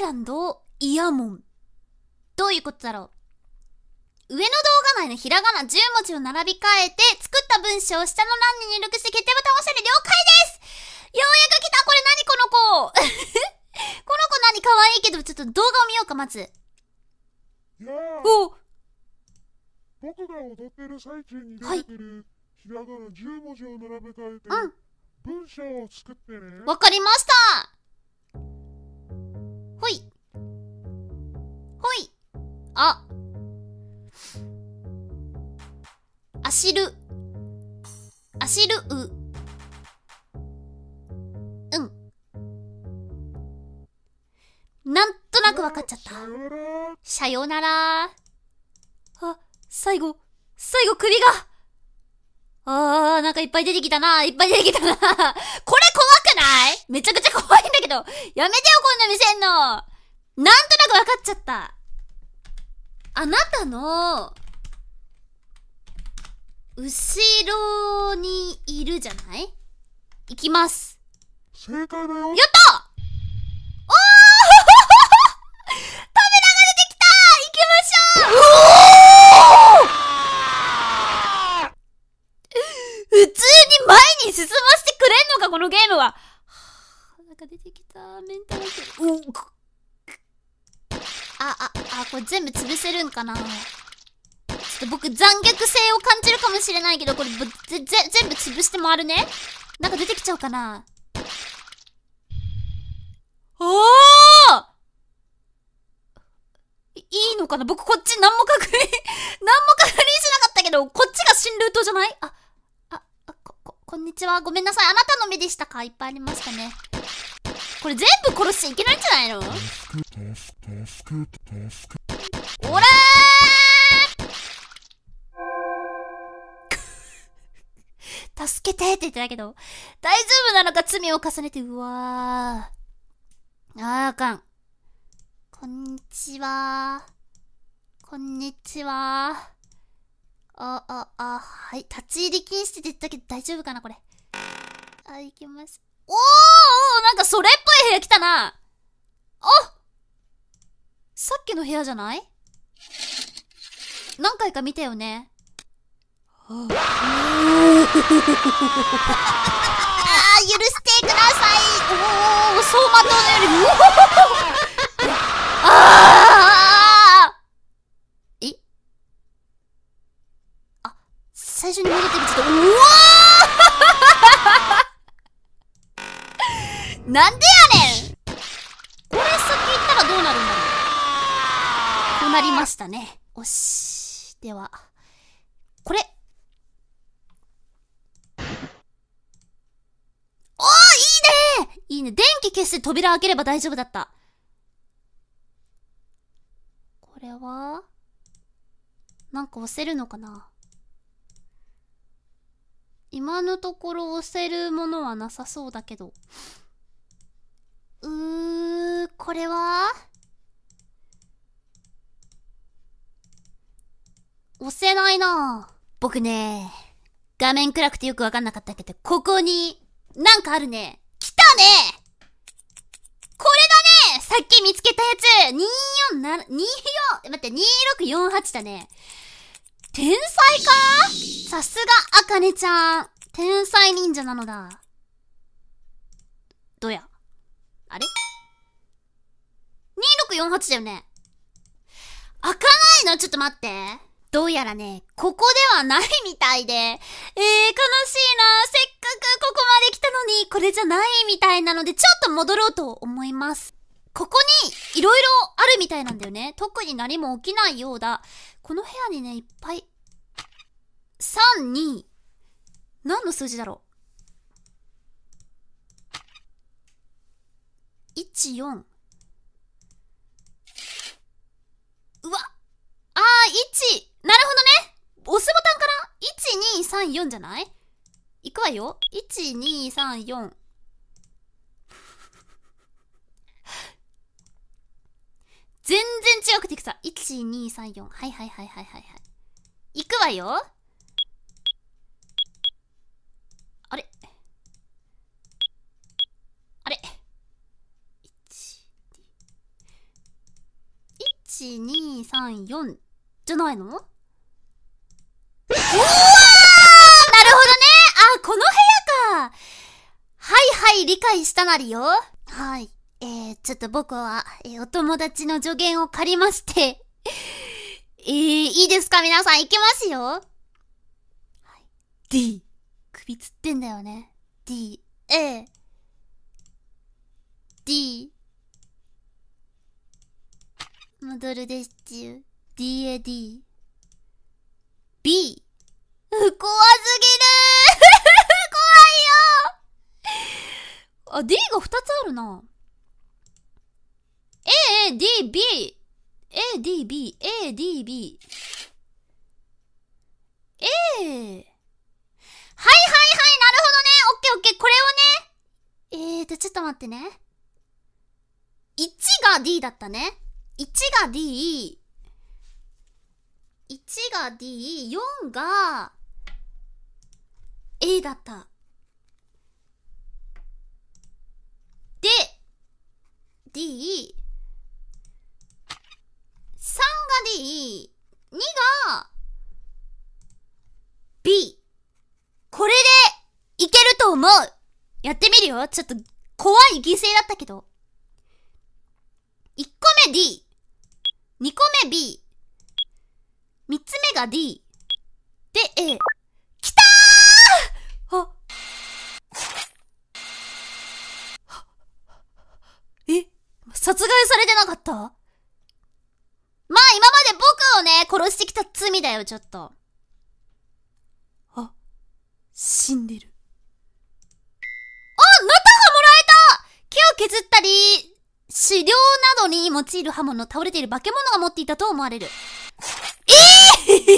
イランド、イヤモン。どういうことだろう上の動画内のひらがな10文字を並び替えて、作った文章を下の欄に入力して決定ボタンを押したら了解ですようやく来たこれ何この子 この子何可愛いけど、ちょっと動画を見ようか、まず。お僕が踊ってる最中に出てる、ひらがな10文字を並べ替えて、文章を作ってね。わかりましたあアシルアシルウうんなんとなく分かっちゃったさようならあ最後最後首があー、なんかいっぱい出てきたな。いっぱい出てきたな。これ怖くないめちゃくちゃ怖いんだけど。やめてよ、こんな見せんの。なんとなく分かっちゃった。あなたの、後ろにいるじゃないいきます。正解だよ。やったおー扉が出てきた行きましょう普通に前に進ませてくれんのか、このゲームは。なんか出てきた。メンタル。あ、あ、あこれ全部潰せるんかなちょっと僕残虐性を感じるかもしれないけど、これぶ、ぜ、ぜ、全部潰して回るね。なんか出てきちゃうかなおーいいのかな僕こっち何も確認 何も確認しなかったけど、こっちが新ルートじゃないあ、あ、あこ、こ、こんにちは。ごめんなさい。あなたの目でしたかいっぱいありましたね。これ全部殺しちゃいけないんじゃないのおら 助けてって言ってたけど、大丈夫なのか罪を重ねて、うわー。あーあかん。こんにちは。こんにちは。あ、あ、あ、はい。立ち入り禁止って言ったけど大丈夫かなこれ。あ、行きます。おーおーなんかそれっぽい部屋来たなあさっきの部屋じゃない何回か見たよね。ああ、許してくださいおー、走馬灯のより、うなんでやねんこれ先行ったらどうなるんだろうこうなりましたね。おし。では、これ。おーいいねいいね。電気消して扉開ければ大丈夫だった。これはなんか押せるのかな今のところ押せるものはなさそうだけど。これは押せないな僕ね、画面暗くてよくわかんなかったけど、ここに、なんかあるね。来たねこれだねさっき見つけたやつ !247、24、待って、2648だね。天才かさすが、あかねちゃん。天才忍者なのだ。どやあれ2648だよね。開かないのちょっと待って。どうやらね、ここではないみたいで。えー、悲しいな。せっかくここまで来たのに、これじゃないみたいなので、ちょっと戻ろうと思います。ここに、いろいろあるみたいなんだよね。特に何も起きないようだ。この部屋にね、いっぱい。3、2。何の数字だろう ?1、4。4じゃないいくわよ。1、2、3、4。全然違くてくさ。1、2、3、4。はいはいはいはいはいはい。いくわよ。あれあれ ?1、2、3、4じゃないの理解したなりよ。はい。えー、ちょっと僕は、えー、お友達の助言を借りまして えー、いいですか皆さん、いきますよ。はい、D。首つってんだよね。D、A、D。戻るでしちゅ。D、A、D。B。怖 すぎあ、D が2つあるな。A, A, D, B, A, D, B, A, D, B。A。はいはいはい、なるほどね。オッケーオッケー、これをね。えーと、ちょっと待ってね。1が D だったね。1が D、1が D、4が A だった。D、3が D、2が B。これでいけると思うやってみるよちょっと怖い犠牲だったけど。1個目 D。2個目 B。3つ目が D。で A。殺害されてなかったまあ今まで僕をね、殺してきた罪だよ、ちょっと。あ、死んでる。あ、ナタがもらえた木を削ったり、狩猟などに用いる刃物、倒れている化け物が持っていたと思われる。ええー、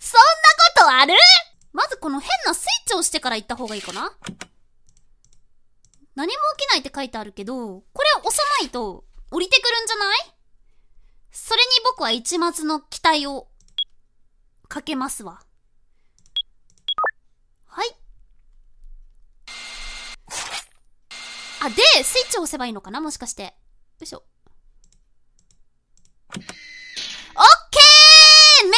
そんなことあるまずこの変なスイッチをしてから行った方がいいかな何も起きないって書いてあるけど、これ押さないと降りてくるんじゃないそれに僕は一末の期待をかけますわ。はい。あ、で、スイッチを押せばいいのかなもしかして。よいしょ。オッケー名推理なの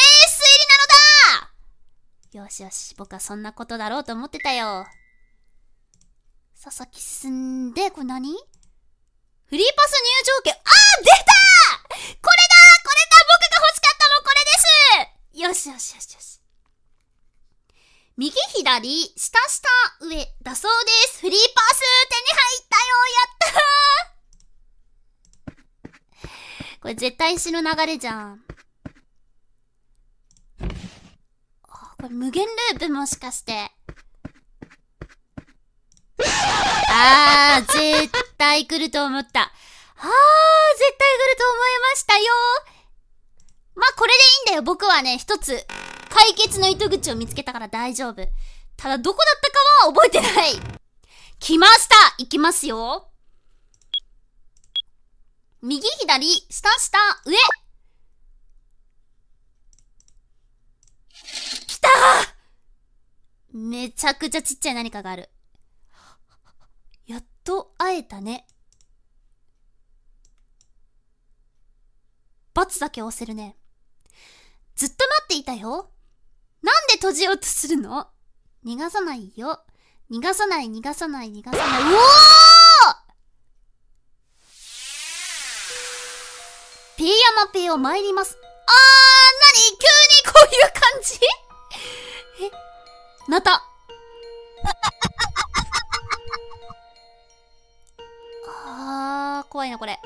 だよしよし、僕はそんなことだろうと思ってたよ。さっき進んで、これ何フリーパス入場券。あー出たこれだこれだ僕が欲しかったのこれですよしよしよしよし。右左、下下、上、だそうです。フリーパス手に入ったよやったーこれ絶対死の流れじゃん。あ、これ無限ループもしかして。あー、絶対来ると思った。あー、絶対来ると思いましたよ。まあ、これでいいんだよ。僕はね、一つ、解決の糸口を見つけたから大丈夫。ただ、どこだったかは覚えてない。来ました行きますよ。右、左、下、下、上。来ためちゃくちゃちっちゃい何かがある。と会えたね。罰だけ押せるね。ずっと待っていたよ。なんで閉じようとするの逃がさないよ。逃がさない、逃がさない、逃がさない。うおーピーヤマペーを参ります。あー、なに急にこういう感じえ、なた。いな、これ。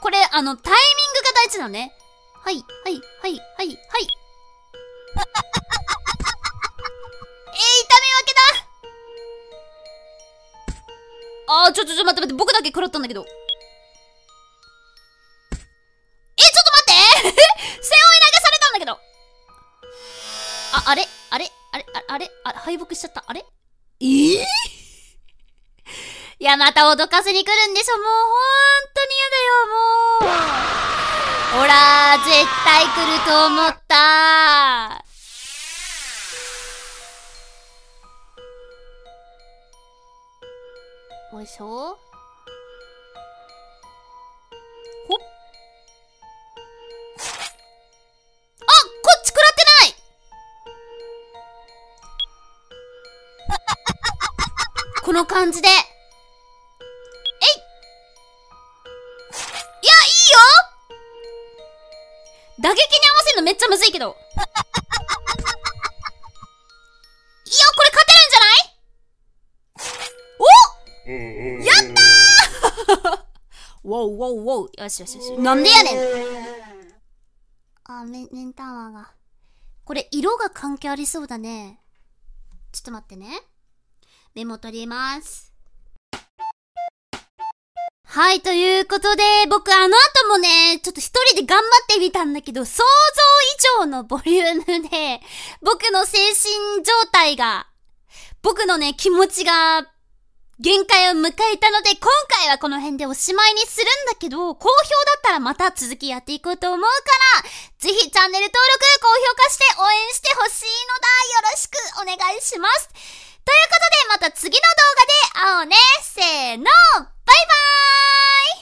これ、あの、タイミングが大事なのね。はい、はい、はい、はい、はい。えー、痛み分けだあー、ちょ、ちょ、ちょ、待って待って、僕だけ食らったんだけど。え、ちょっと待って 背負い投げされたんだけどあ、あれあれあれあれあれ敗北しちゃった。あれえーいや、また脅かせに来るんでしょ。もう、ほんとに嫌だよ、もう。ほら、絶対来ると思った。おいしょほっ。あこっち食らってない この感じで打撃に合わせるのめっちゃむずいけど。いや、これ勝てるんじゃないおやったーウォウウォウウォよしよしよし。なんでやねん。あ、メンタワーが。これ、色が関係ありそうだね。ちょっと待ってね。メモ取ります。はい、ということで、僕あの後もね、ちょっと一人で頑張ってみたんだけど、想像以上のボリュームで、僕の精神状態が、僕のね、気持ちが、限界を迎えたので、今回はこの辺でおしまいにするんだけど、好評だったらまた続きやっていこうと思うから、ぜひチャンネル登録、高評価して応援してほしいのだ。よろしくお願いします。ということで、また次の動画で会おうねせーのバイバーイ